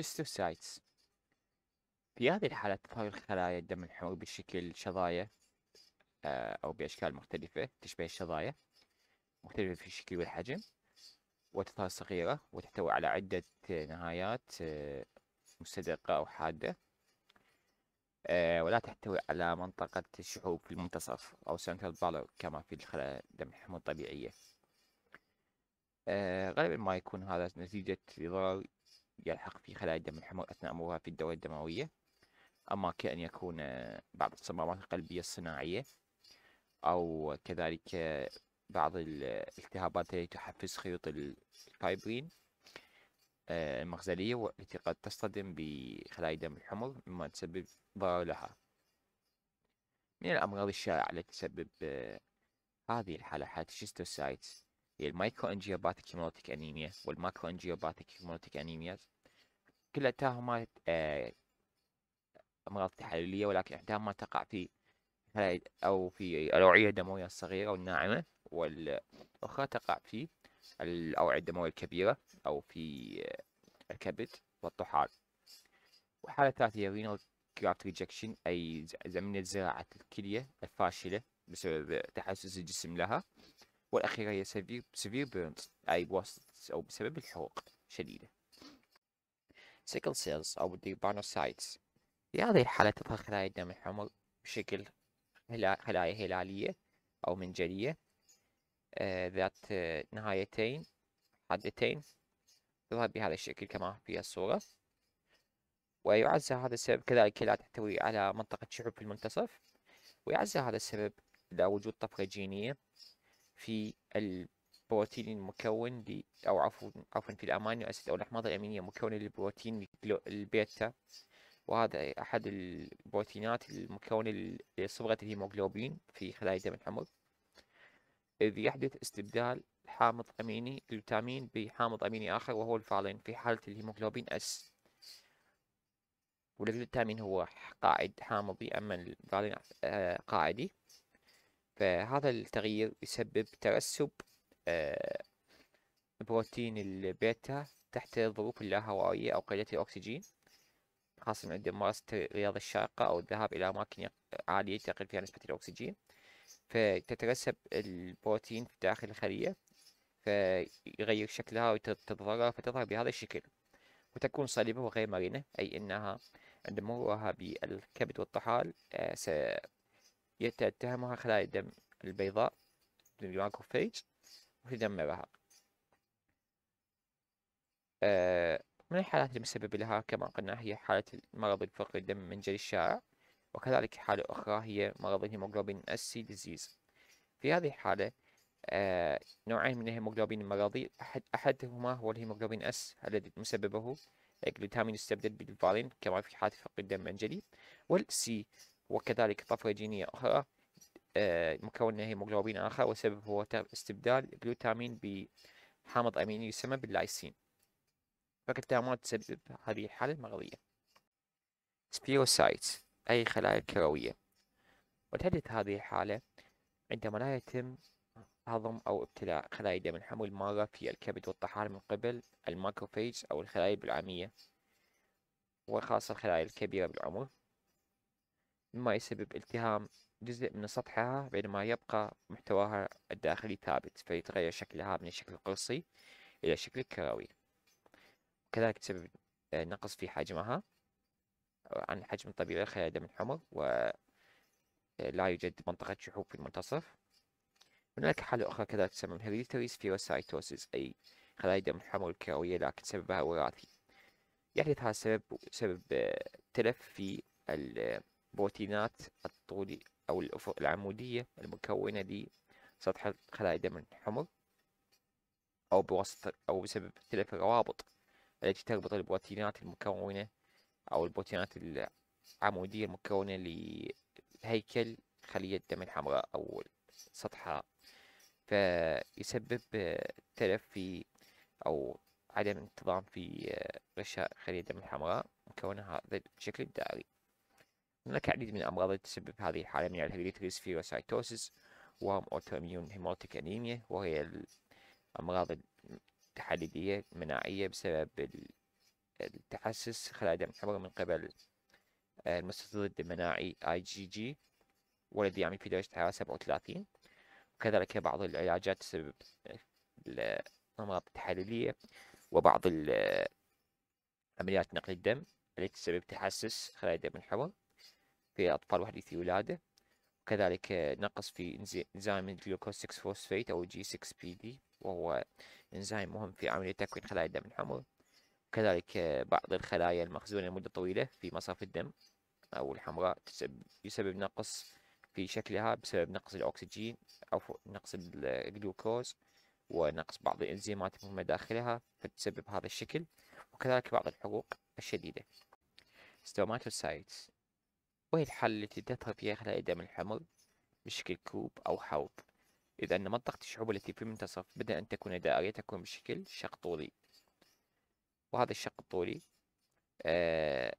الاستوسايتس في هذه الحالة تظهر خلايا الدم الحمر بشكل شظايا آه، أو بأشكال مختلفة تشبه الشظايا مختلفة في الشكل والحجم وتظهر صغيرة وتحتوي على عدة نهايات آه، مستدقة أو حادة آه، ولا تحتوي على منطقة الشحوب في المنتصف أو سنترال بالر كما في الخلايا الدم الحمر الطبيعية غالبا ما يكون هذا نتيجة ضرر يلحق في خلايا الدم الحمر أثناء مرورها في الدورة الدموية أما كأن يكون آه، بعض الصمامات القلبية الصناعية أو كذلك بعض الالتهابات التي تحفز خيوط الفايبرين آه، المغزلية والتي قد تصطدم بخلايا الدم الحمر مما تسبب ضرر لها من الأمراض الشائعة التي تسبب آه، هذه الحالة حالة الشيستوسايتس المايكرو انجيوباتيك هيمولوتيك انيميا والماكرو انجيوباتيك هيمولوتيك انيميا كلتاهما آه، امراض تحليليه ولكن احداهما تقع في او في الاوعيه الدمويه الصغيره والناعمه والاخرى تقع في الاوعيه الدمويه الكبيره او في آه، الكبد والطحال وحالة ثالثة هي رينال كرافت ريجكشن اي زمن زراعه الكليه الفاشله بسبب تحسس الجسم لها والأخيرة هي سيفير, سيفير بيرنز أي بواسطة أو بسبب الحروق شديدة سيكل سيلز أو الديبانوسايتس في هذه الحالة تظهر خلايا الدم الحمر بشكل خلايا هلالية أو منجلية آه، ذات آه، نهايتين حادتين تظهر بهذا الشكل كما في الصورة ويعزى هذا السبب كذلك لا تحتوي على منطقة شعب في المنتصف ويعزى هذا السبب إلى وجود طفرة جينية في البروتين المكون ل... أو عفوا عفوا في الأمانيو أسيد أو الأحماض الأمينية مكونة للبروتين البيتا وهذا أحد البروتينات المكونة لصبغة الهيموغلوبين في خلايا الدم الحمر إذ يحدث استبدال حامض أميني الفيتامين بحامض أميني آخر وهو الفالين في حالة الهيموغلوبين أس والجلوتامين هو قاعد حامضي أما الفالين آه، قاعدي فهذا التغيير يسبب ترسب آه، بروتين البيتا تحت الظروف اللاهوائية أو قلة الأكسجين خاصة عند ممارسة الرياضة الشاقة أو الذهاب إلى أماكن عالية تقل فيها نسبة الأكسجين فتترسب البروتين في داخل الخلية فيغير شكلها وتتضرر فتظهر بهذا الشكل وتكون صلبة وغير مرنة أي أنها عند مرورها بالكبد والطحال آه، يتتهمها خلايا الدم البيضاء الماكروفيج وتدمرها آه من الحالات المسببة لها كما قلنا هي حالة مرض الفقر الدم المنجلي الشائع وكذلك حالة أخرى هي مرض الهيموغلوبين السي ديزيز في هذه الحالة آه نوعين من الهيموغلوبين المرضي أحد أحدهما هو الهيموغلوبين أس الذي مسببه الجلوتامين يستبدل بالفالين كما في حالة فقر الدم المنجلي والسي وكذلك طفرة جينية أخرى آه، مكونة هيموغلوبين هيموجلوبين آخر والسبب هو استبدال جلوتامين بحامض أميني يسمى باللايسين فكالتهامات تسبب هذه الحالة المرضية سبيروسايتس أي خلايا كروية وتحدث هذه الحالة عندما لا يتم هضم أو ابتلاء خلايا الدم الحموي المارة في الكبد والطحال من قبل الماكروفيج أو الخلايا البلعمية وخاصة الخلايا الكبيرة بالعمر مما يسبب التهام جزء من سطحها بينما يبقى محتواها الداخلي ثابت فيتغير شكلها من الشكل القرصي إلى شكل كروي كذلك تسبب آه، نقص في حجمها آه، عن الحجم الطبيعي خلال دم الحمر ولا آه، يوجد منطقة شحوب في المنتصف هناك حالة أخرى كذلك تسمى هيريتري سفيروسايتوسيس أي خلايا دم الحمر الكروية لكن سببها وراثي يحدث هذا السبب سبب تلف في بروتينات الطولي أو الأفق العمودية المكونة لسطح خلايا دم الحمر أو بواسطة أو بسبب تلف الروابط التي تربط البروتينات المكونة أو البروتينات العمودية المكونة لهيكل خلية الدم الحمراء أو سطحها فيسبب تلف في أو عدم انتظام في غشاء خلية الدم الحمراء مكونة هذا الشكل الدائري هناك العديد من الأمراض التي تسبب هذه الحالة من الهيريتري سفيروسايتوسيس وهم أوتوميون هيموتيك أنيميا وهي الأمراض التحليلية المناعية بسبب التحسس خلايا دم الحمراء من قبل آه، المستضد المناعي اي جي جي والذي يعمل يعني في درجة حرارة سبعة وثلاثين وكذلك بعض العلاجات تسبب الأمراض التحليلية وبعض عمليات نقل الدم التي تسبب تحسس خلايا الدم الحمراء في أطفال وحديثي ولادة وكذلك نقص في إنزيم الجلوكوز 6 فوسفيت أو جي 6 بي دي وهو إنزيم مهم في عملية تكوين خلايا الدم الحمر كذلك بعض الخلايا المخزونة لمدة طويلة في مصاف الدم أو الحمراء يسبب نقص في شكلها بسبب نقص الأكسجين أو نقص الجلوكوز ونقص بعض الإنزيمات المهمة داخلها فتسبب هذا الشكل وكذلك بعض الحروق الشديدة ستوماتوسايتس وهي الحالة التي تظهر فيها خلايا دم الحمر بشكل كوب أو حوض إذ أن منطقة الشعوب التي في المنتصف بدل أن تكون دائرية تكون بشكل شق طولي وهذا الشق الطولي آه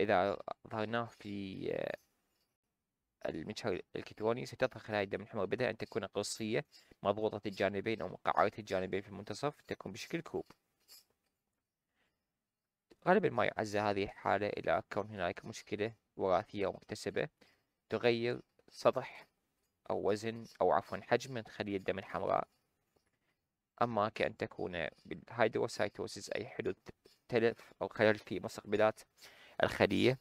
إذا ظهرناه في آه المجهر الإلكتروني ستظهر خلايا الدم الحمر بدل أن تكون قصية مضغوطة الجانبين أو مقعرة الجانبين في المنتصف تكون بشكل كوب غالبا ما يعزى هذه الحالة إلى كون هناك مشكلة وراثية مكتسبة تغير سطح أو وزن أو عفوا حجم من خلية الدم الحمراء أما كأن تكون بالهايدروسايتوسيس أي حدوث تلف أو خلل في مستقبلات الخلية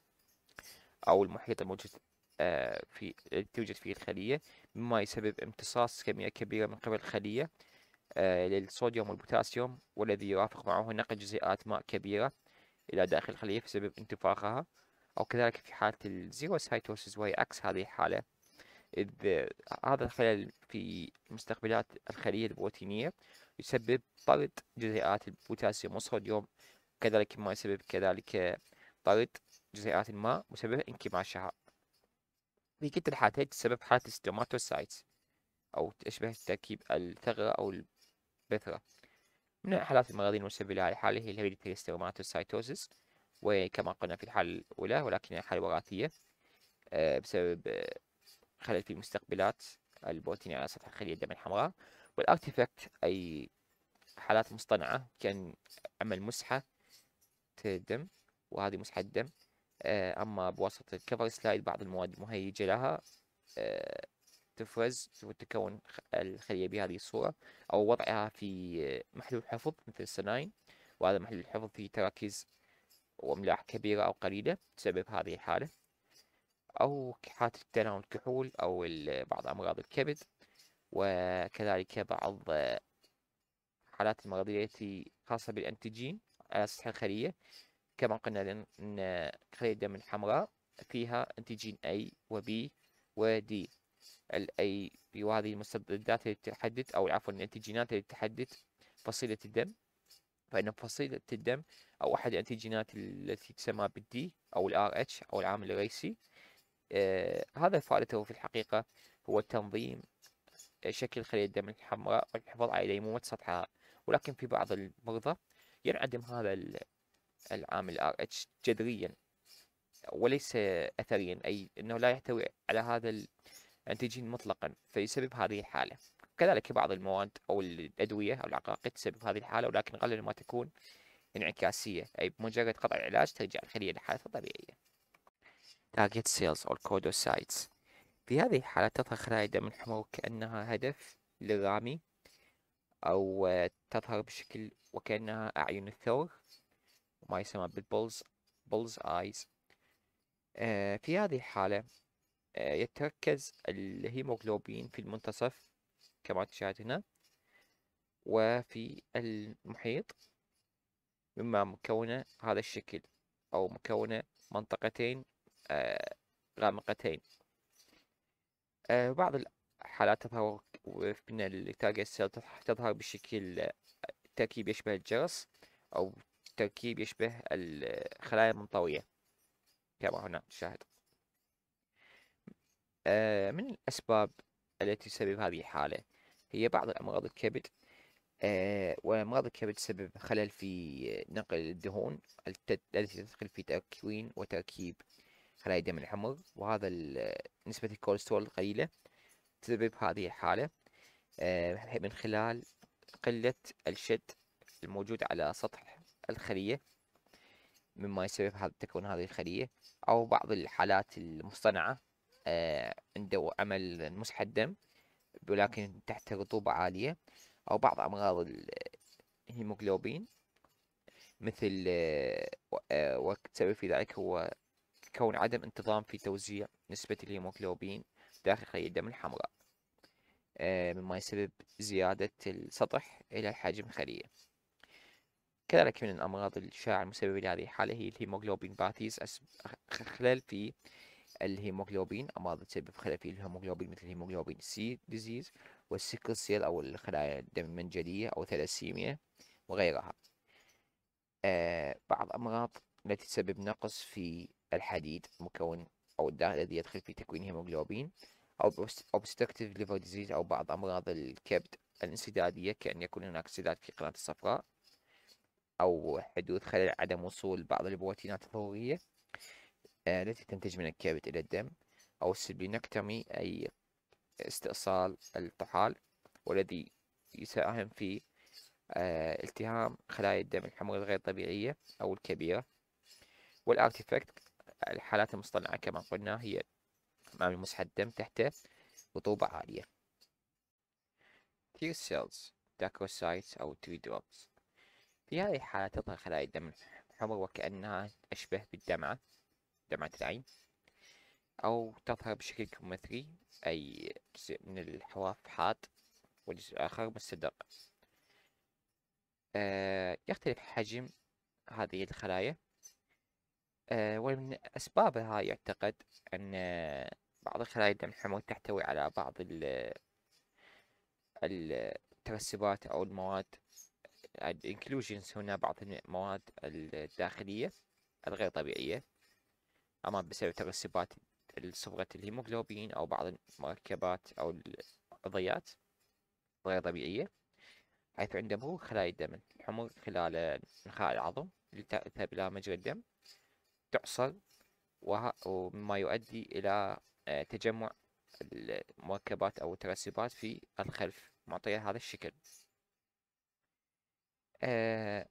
أو المحيط الموجود آه، في توجد فيه الخلية مما يسبب امتصاص كمية كبيرة من قبل الخلية آه، للصوديوم والبوتاسيوم والذي يرافق معه نقل جزيئات ماء كبيرة إلى داخل الخلية بسبب انتفاخها أو كذلك في حالة الزيروسايتوسيس وهي عكس هذه الحالة إذ هذا الخلل في مستقبلات الخلية البروتينية يسبب طرد جزيئات البوتاسيوم والصوديوم كذلك ما يسبب كذلك طرد جزيئات الماء مسبب انكماشها في كلتا الحالتين تسبب حالة الستوماتوسايت أو تشبه تركيب الثغرة أو البثرة من المسببة لها المسبب لحاله الهيريديتري ستيروماتوسايتوزيس وكما قلنا في الحالة الأولى ولكنها حالة وراثية آه، بسبب آه، خلل في مستقبلات البروتين على سطح خلية الدم الحمراء والارتيفاكت أي حالات مصطنعة كان عمل مسحة الدم وهذه مسحة الدم آه، أما بواسطة الكفر سلايد بعض المواد المهيجة لها تفرز وتكون الخلية بهذه الصورة أو وضعها في محلول حفظ مثل السناين وهذا محلول الحفظ فيه تراكيز وأملاح كبيرة أو قليلة تسبب هذه الحالة أو حالة تناول الكحول أو بعض أمراض الكبد وكذلك بعض حالات المرضية التي خاصة بالأنتيجين على سطح الخلية كما قلنا أن خلية الدم الحمراء فيها أنتيجين A و B و D الاي بي وهذه المستبدات اللي تحدد او عفوا الانتيجينات اللي تحدد فصيلة الدم فإن فصيلة الدم أو أحد الأنتيجينات التي تسمى بالدي أو الار اتش أو العامل الرئيسي آه هذا فائدته في الحقيقة هو تنظيم آه، شكل خلية الدم الحمراء والحفاظ على ليمومة سطحها ولكن في بعض المرضى ينعدم هذا العامل ار اتش جذريا وليس اثريا اي انه لا يحتوي على هذا أنتجين مطلقا فيسبب هذه الحالة كذلك بعض المواد أو الأدوية أو العقاقير تسبب هذه الحالة ولكن غالبا ما تكون انعكاسية أي بمجرد قطع العلاج ترجع الخلية لحالتها الطبيعية target cells أو codocytes في هذه الحالة تظهر خلايا دم الحمر كأنها هدف للرامي أو تظهر بشكل وكأنها أعين الثور ما يسمى بالبولز بولز آيز آه، في هذه الحالة آه، يتركز الهيموغلوبين في المنتصف كما تشاهد هنا وفي المحيط مما مكونة هذا الشكل أو مكونة منطقتين غامقتين آه، آه، بعض الحالات تظهر من التارجت سيل تظهر بشكل تركيب يشبه الجرس أو تركيب يشبه الخلايا المنطوية كما هنا تشاهد آه، من الأسباب التي تسبب هذه الحالة هي بعض الأمراض الكبد آه، وأمراض الكبد تسبب خلل في نقل الدهون التي تدخل في تكوين وتركيب خلايا الدم الحمر وهذا نسبة الكوليسترول القليلة تسبب هذه الحالة آه، من خلال قلة الشد الموجود على سطح الخلية مما يسبب تكون هذه الخلية أو بعض الحالات المصطنعة آه، عنده عمل مسح الدم ولكن تحت رطوبة عالية أو بعض أمراض الهيموغلوبين مثل آه، آه، وتسبب في ذلك هو كون عدم انتظام في توزيع نسبة الهيموغلوبين داخل خلية الدم الحمراء مما يسبب زيادة السطح إلى حجم الخلية كذلك من الأمراض الشائعة المسببة لهذه الحالة هي الهيموغلوبين باثيز خلل في الهيموجلوبين امراض تسبب خلل في الهيموغلوبين مثل الهيموغلوبين سي ديزيز والسيكل سيل او الخلايا الدم المنجليه او ثلاسيميا وغيرها آه بعض امراض التي تسبب نقص في الحديد مكون او الداء الذي يدخل في تكوين الهيموغلوبين او obstructive ليفر ديزيز او بعض امراض الكبد الانسداديه كان يكون هناك انسداد في قناه الصفراء او حدوث خلل عدم وصول بعض البروتينات الضروريه التي تنتج من الكبد إلى الدم أو السبلينكتومي أي استئصال الطحال والذي يساهم في آه، التهام خلايا الدم الحمراء الغير طبيعية أو الكبيرة والارتيفكت الحالات المصطنعة كما قلنا هي معمل مسح الدم تحت رطوبة عالية تير سيلز داكروسايتس أو تري دروبس في هذه الحالة تظهر خلايا الدم الحمر وكأنها أشبه بالدمعة جامعة العين أو تظهر بشكل كمثري أي جزء من الحواف حاد والجزء الآخر مستدر آه يختلف حجم هذه الخلايا آه ومن أسبابها يعتقد أن بعض الخلايا الدم الحمر تحتوي على بعض ال الترسبات أو المواد الانكلوجنز هنا بعض المواد الداخلية الغير طبيعية أما بسبب ترسبات صبغة الهيموغلوبين أو بعض المركبات أو العضيات غير طبيعية حيث عند مرور خلايا الدم الحمر خلال نخاع العظم لتذهب إلى مجرى الدم تعصر ومما يؤدي إلى آه، تجمع المركبات أو الترسبات في الخلف معطيه هذا الشكل آه،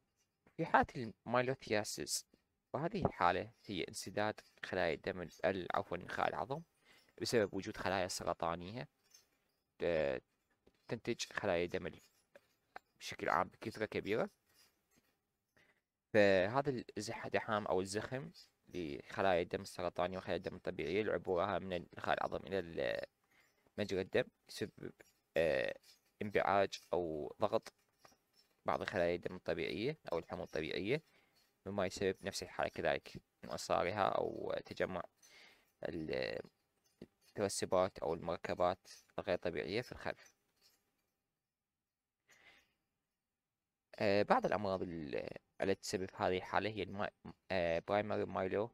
في حالة المايلوثياسيس وهذه الحالة هي انسداد خلايا الدم عفوا نخاع العظم بسبب وجود خلايا سرطانية آه، تنتج خلايا دم بشكل عام بكثرة كبيرة فهذا الزحام أو الزخم لخلايا الدم السرطانية وخلايا الدم الطبيعية لعبورها من نخاع العظم إلى مجرى الدم يسبب آه، انبعاج أو ضغط بعض خلايا الدم الطبيعية أو الحموض الطبيعية مما يسبب نفس الحالة كذلك من إصرارها أو تجمع الترسبات أو المركبات الغير طبيعية في الخلف آه، بعض الأمراض التي تسبب هذه الحالة هي آه، primary مايلو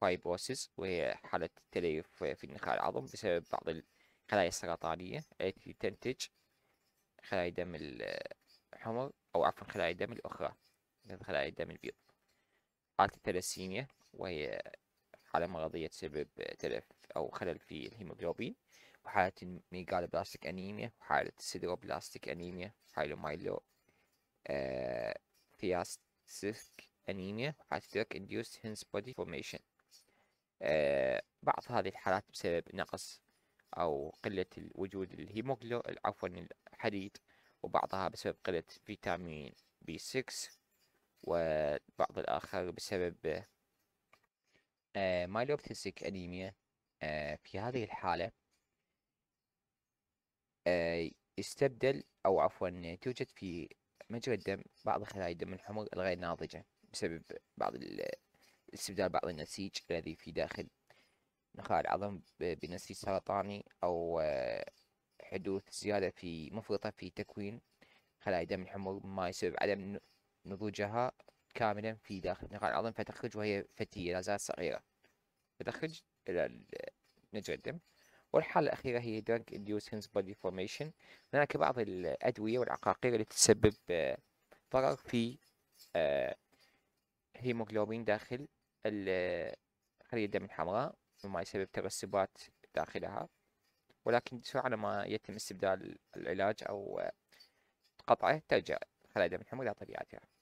فايبروسيس وهي حالة تليف في النخاع العظم بسبب بعض الخلايا السرطانية التي تنتج خلايا دم الحمر أو عفوا خلايا دم الأخرى مثل خلايا دم البيض حالة الثلاسيميا يعني، وهي حالة مرضية تسبب تلف أو خلل في الهيموجلوبين وحالة الميغالوبلاستيك أنيميا وحالة السيدروبلاستيك آه، أنيميا وحالة مايلو آه ثياستيك أنيميا وحالة ثيرك إنديوس هينس بودي فورميشن آه، بعض هذه الحالات بسبب نقص أو قلة وجود الهيموجلو عفوا الحديد وبعضها بسبب قلة فيتامين بي 6 والبعض الآخر بسبب آه، مايلوبتسيك أنيميا آه، في هذه الحالة آه، يستبدل أو عفوا توجد في مجرى الدم بعض خلايا الدم الحمر الغير ناضجة بسبب بعض استبدال بعض النسيج الذي في داخل نخاع العظم بنسيج سرطاني أو حدوث زيادة في مفرطة في تكوين خلايا الدم الحمر ما يسبب عدم نضوجها كاملا في داخل النقاع يعني العظم فتخرج وهي فتية لا زالت صغيرة فتخرج إلى نجر الدم والحالة الأخيرة هي drug induced body formation هناك بعض الأدوية والعقاقير التي تسبب آه، ضرر في آه، هيموغلوبين داخل خلية الدم الحمراء مما يسبب ترسبات داخلها ولكن بسرعة ما يتم استبدال العلاج أو آه، قطعه ترجع خلايا دم الحمولة على طبيعتها يعني.